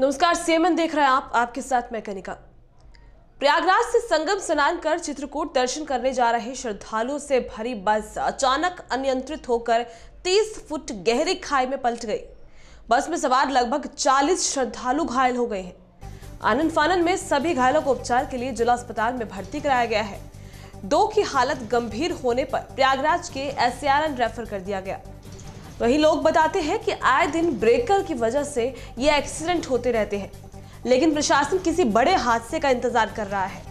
नमस्कार सीएमएन देख रहे हैं आप आपके साथ मैं कनिका प्रयागराज से संगम स्नान कर चित्रकूट दर्शन करने जा रहे श्रद्धालुओं से भरी बस अचानक अनियंत्रित होकर 30 फुट गहरी खाई में पलट गई बस में सवार लगभग 40 श्रद्धालु घायल हो गए हैं आनंद फानन में सभी घायलों को उपचार के लिए जिला अस्पताल में भर्ती कराया गया है दो की हालत गंभीर होने पर प्रयागराज के एस रेफर कर दिया गया वही लोग बताते हैं कि आए दिन ब्रेकर की वजह से ये एक्सीडेंट होते रहते हैं लेकिन प्रशासन किसी बड़े हादसे का इंतजार कर रहा है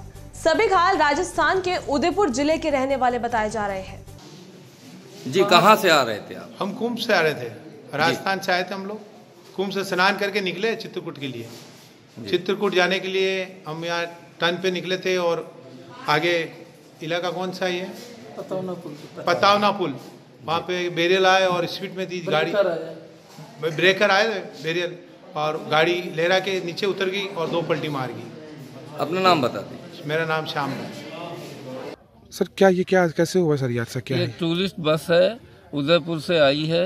सभी घायल राजस्थान के उदयपुर जिले के रहने वाले बताए जा रहे हैं जी कहाँ से आ रहे थे आप हम कुंभ से आ रहे थे राजस्थान से आए थे हम लोग कुंभ से स्नान करके निकले चित्रकूट के लिए चित्रकूट जाने के लिए हम यहाँ टर्न पे निकले थे और आगे इलाका कौन सा ये पतावना पुल पतावना पुल वहाँ पे बेरियल आए और स्पीड में थी गाड़ी ब्रेकर आए थे बेरियल और गाड़ी लेरा के नीचे उतर गई और दो पल्टी मार गई अपना नाम बता दें मेरा नाम श्याम है सर क्या ये क्या कैसे हुआ सर याद क्या ये टूरिस्ट बस है उदयपुर से आई है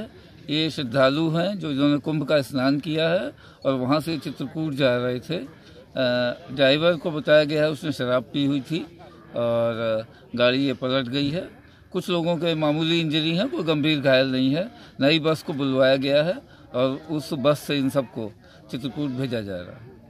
ये श्रद्धालु हैं जो इन्होंने कुंभ का स्नान किया है और वहाँ से चित्रकूट जा रहे थे ड्राइवर को बताया गया है उसने शराब पी हुई थी और गाड़ी ये पलट गई है कुछ लोगों के मामूली इंजरी है कोई गंभीर घायल नहीं है नई बस को बुलवाया गया है और उस बस से इन सबको चित्रकूट भेजा जा रहा है